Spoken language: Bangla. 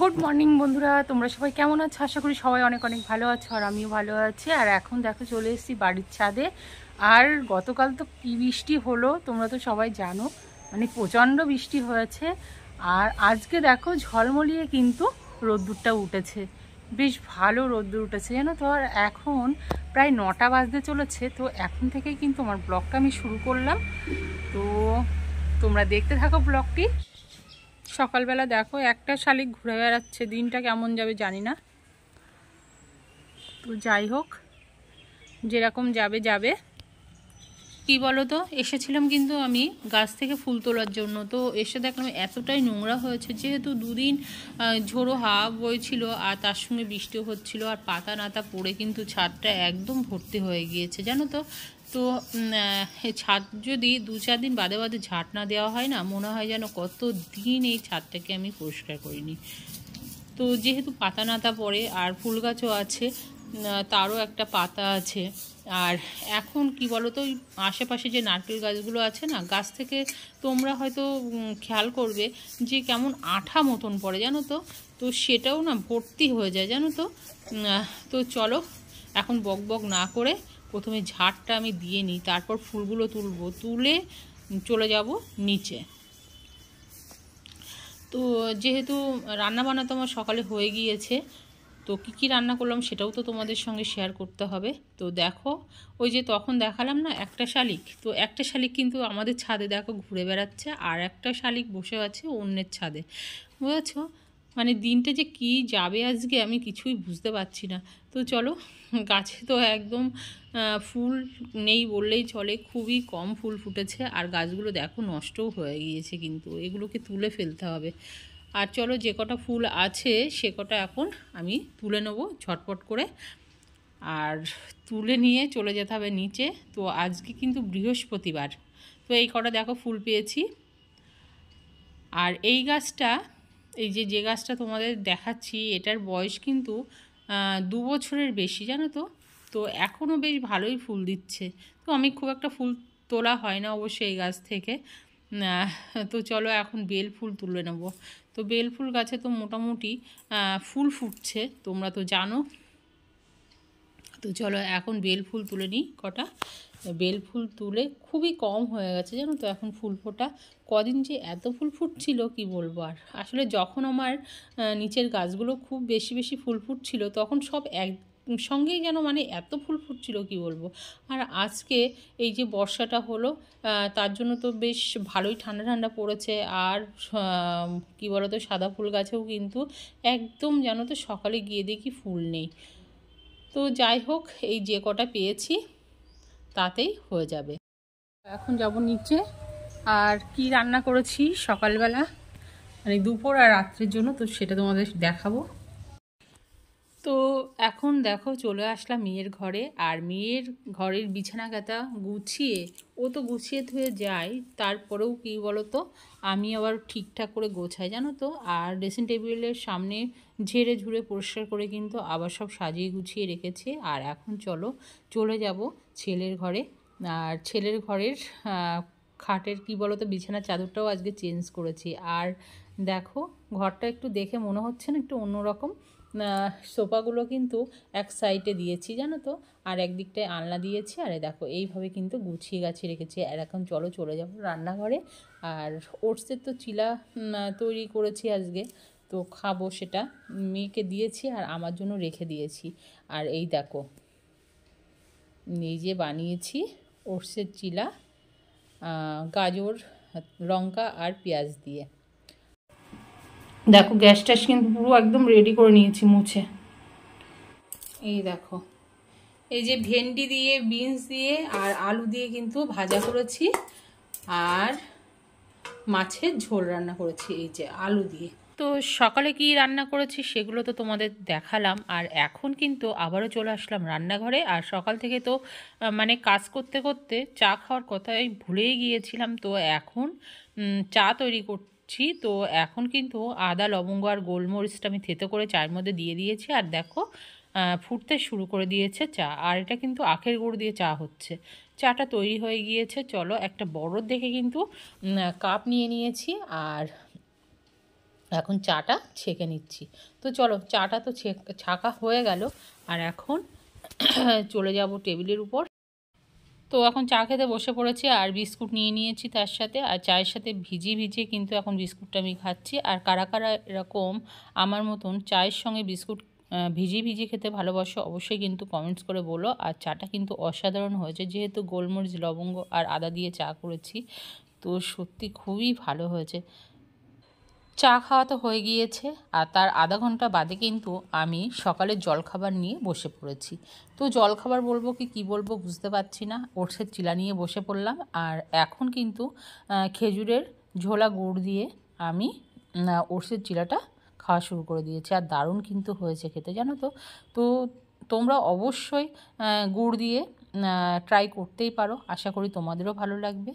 গুড মর্নিং বন্ধুরা তোমরা সবাই কেমন আছো আশা করি সবাই অনেক অনেক ভালো আছো আর আমিও ভালো আছি আর এখন দেখো চলে এসেছি বাড়ির ছাদে আর গতকাল তো কি বৃষ্টি হলো তোমরা তো সবাই জানো মানে প্রচণ্ড বৃষ্টি হয়েছে আর আজকে দেখো ঝলমলিয়ে কিন্তু রোদ্দুরটা উঠেছে বেশ ভালো রোদ্দুর উঠেছে জানো তো আর এখন প্রায় নটা বাজতে চলেছে তো এখন থেকে কিন্তু আমার ব্লগটা আমি শুরু করলাম তো তোমরা দেখতে থাকো ব্লগটি সকালবেলা দেখো একটা শালিক ঘুরে বেড়াচ্ছে দিনটা কেমন যাবে জানি না তো যাই হোক যেরকম যাবে যাবে কি বলো তো এসেছিলাম কিন্তু আমি গাছ থেকে ফুল তোলার জন্য তো এসে দেখলাম এতটাই নোংরা হয়েছে যেহেতু দুদিন ঝোড়ো হাওয়া বইছিল আর তার সঙ্গে বৃষ্টি হচ্ছিল আর পাতা নাতা পড়ে কিন্তু ছাদটা একদম ভর্তি হয়ে গিয়েছে জানো তো তো ছাদ যদি দু চার দিন বাদে বাদে ঝাঁট না দেওয়া হয় না মনে হয় যেন কত দিন এই ছাদটাকে আমি পরিষ্কার করিনি তো যেহেতু পাতা নাতা পড়ে আর ফুল গাছও আছে তারও একটা পাতা আছে আর এখন কি বলো তো আশেপাশে যে নারকেল গাছগুলো আছে না গাছ থেকে তোমরা হয়তো খেয়াল করবে যে কেমন আঠা মতন পড়ে জানো তো তো সেটাও না ভর্তি হয়ে যায় জানো তো তো চলো এখন বক বক না করে প্রথমে ঝাড়টা আমি দিয়ে নিই তারপর ফুলগুলো তুলবো তুলে চলে যাব নিচে তো যেহেতু রান্নাবান্না তো আমার সকালে হয়ে গিয়েছে তো কি কি রান্না করলাম সেটাও তো তোমাদের সঙ্গে শেয়ার করতে হবে তো দেখো ওই যে তখন দেখালাম না একটা শালিক তো একটা শালিক কিন্তু আমাদের ছাদে দেখো ঘুরে বেড়াচ্ছে আর একটা শালিক বসে আছে অন্যের ছাদে বুঝেছ মানে দিনটা যে কি যাবে আজকে আমি কিছুই বুঝতে পারছি না তো চলো গাছে তো একদম ফুল নেই বললেই চলে খুবই কম ফুল ফুটেছে আর গাছগুলো দেখো নষ্টও হয়ে গিয়েছে কিন্তু এগুলোকে তুলে ফেলতে হবে আর চলো যে কটা ফুল আছে সে কটা এখন আমি তুলে নেব ঝটপট করে আর তুলে নিয়ে চলে যেতে হবে নিচে তো আজকে কিন্তু বৃহস্পতিবার তো এই কটা দেখো ফুল পেয়েছি আর এই গাছটা এই যে যে গাছটা তোমাদের দেখাচ্ছি এটার বয়স কিন্তু দু বছরের বেশি জানো তো তো এখনও বেশ ভালোই ফুল দিচ্ছে তো আমি খুব একটা ফুল তোলা হয় না অবশ্যই এই গাছ থেকে তো চলো এখন বেল ফুল তুলে নেব তো বেল ফুল গাছে তো মোটামুটি ফুল ফুটছে তোমরা তো জানো তো চলো এখন বেল ফুল তুলে নিই কটা বেল ফুল তুলে খুবই কম হয়ে গেছে জানো তো এখন ফুল ফোটা কদিন যে এত ফুল ফুটছিল কি বলবো আর আসলে যখন আমার নিচের গাছগুলো খুব বেশি বেশি ফুল ফুটছিল তখন সব এক সঙ্গেই যেন মানে এত ফুল ফুটছিল কি বলবো আর আজকে এই যে বর্ষাটা হলো তার জন্য তো বেশ ভালোই ঠান্ডা ঠান্ডা পড়েছে আর কি বলতো সাদা ফুল গাছেও কিন্তু একদম যেন তো সকালে গিয়ে দেখি ফুল নেই তো যাই হোক এই যে কটা পেয়েছি তাতেই হয়ে যাবে এখন যাব নিচে আর কি রান্না করেছি সকালবেলা মানে দুপুর আর রাত্রের জন্য তো সেটা তোমাদের দেখাবো এখন দেখো চলে আসলাম মেয়ের ঘরে আর মেয়ের ঘরের বিছানা গাতা গুছিয়ে ও তো গুছিয়ে ধুয়ে যায় তারপরেও কী বলো তো আমি আবার ঠিকঠাক করে গোছাই জানো তো আর ড্রেসিং টেবিলের সামনে ঝেড়ে ঝুড়ে পরিষ্কার করে কিন্তু আবার সব সাজিয়ে গুছিয়ে রেখেছি আর এখন চলো চলে যাব ছেলের ঘরে আর ছেলের ঘরের খাটের কি বলো তো বিছানার চাদরটাও আজকে চেঞ্জ করেছি আর দেখো ঘরটা একটু দেখে মনে হচ্ছে না একটু অন্যরকম সোফাগুলো কিন্তু এক সাইডে দিয়েছি জানো তো আর একদিকটায় আলনা দিয়েছি আর দেখো এইভাবে কিন্তু গুছিয়ে গাছিয়ে রেখেছি আর এখন চলো চলে যাবো রান্নাঘরে আর ওটসের তো চিলা তৈরি করেছি আজকে তো খাবো সেটা মেয়েকে দিয়েছি আর আমার জন্য রেখে দিয়েছি আর এই দেখো নিজে বানিয়েছি ওটসের চিলা গাজর লঙ্কা আর পেঁয়াজ দিয়ে দেখো গ্যাস ট্যাস কিন্তু পুরো একদম রেডি করে নিয়েছি মুছে এই দেখো এই যে ভেন্ডি দিয়ে বিনস দিয়ে আর আলু দিয়ে কিন্তু ভাজা করেছি আর মাছের ঝোল রান্না করেছি এই যে আলু দিয়ে তো সকালে কি রান্না করেছি সেগুলো তো তোমাদের দেখালাম আর এখন কিন্তু আবারও চলে আসলাম রান্নাঘরে আর সকাল থেকে তো মানে কাজ করতে করতে চা খাওয়ার কথাই ভুলেই গিয়েছিলাম তো এখন চা তৈরি করতে দিচ্ছি তো এখন কিন্তু আদা লবঙ্গ আর গোলমরিচটা আমি থেতো করে চায়ের মধ্যে দিয়ে দিয়েছি আর দেখো ফুটতে শুরু করে দিয়েছে চা আর এটা কিন্তু আখের গুঁড়ো দিয়ে চা হচ্ছে চাটা তৈরি হয়ে গিয়েছে চলো একটা বড় দেখে কিন্তু কাপ নিয়ে নিয়েছি আর এখন চাটা ছেঁকে নিচ্ছি তো চলো চাটা তো ছাকা হয়ে গেল আর এখন চলে যাব টেবিলের উপর তো এখন চা খেতে বসে পড়েছি আর বিস্কুট নিয়ে নিয়েছি তার সাথে আর চায়ের সাথে ভিজিয়ে ভিজিয়ে কিন্তু এখন বিস্কুটটা আমি খাচ্ছি আর কারা কারা এরকম আমার মতন চায়ের সঙ্গে বিস্কুট ভিজিয়ে ভিজিয়ে খেতে ভালোবাসো অবশ্যই কিন্তু কমেন্টস করে বলো আর চাটা কিন্তু অসাধারণ হয়েছে যেহেতু গোলমরিচ লবঙ্গ আর আদা দিয়ে চা করেছি তো সত্যি খুবই ভালো হয়েছে চা খাওয়া তো হয়ে গিয়েছে আর তার আধা ঘন্টা বাদে কিন্তু আমি সকালের জলখাবার নিয়ে বসে পড়েছি তো জলখাবার বলবো কি কি বলবো বুঝতে পারছি না ওটসের চিলা নিয়ে বসে পড়লাম আর এখন কিন্তু খেজুরের ঝোলা গুড় দিয়ে আমি ওটসের চিলাটা খাওয়া শুরু করে দিয়েছি আর দারুণ কিন্তু হয়েছে খেতে জানো তো তো তোমরা অবশ্যই গুড় দিয়ে ট্রাই করতেই পারো আশা করি তোমাদেরও ভালো লাগবে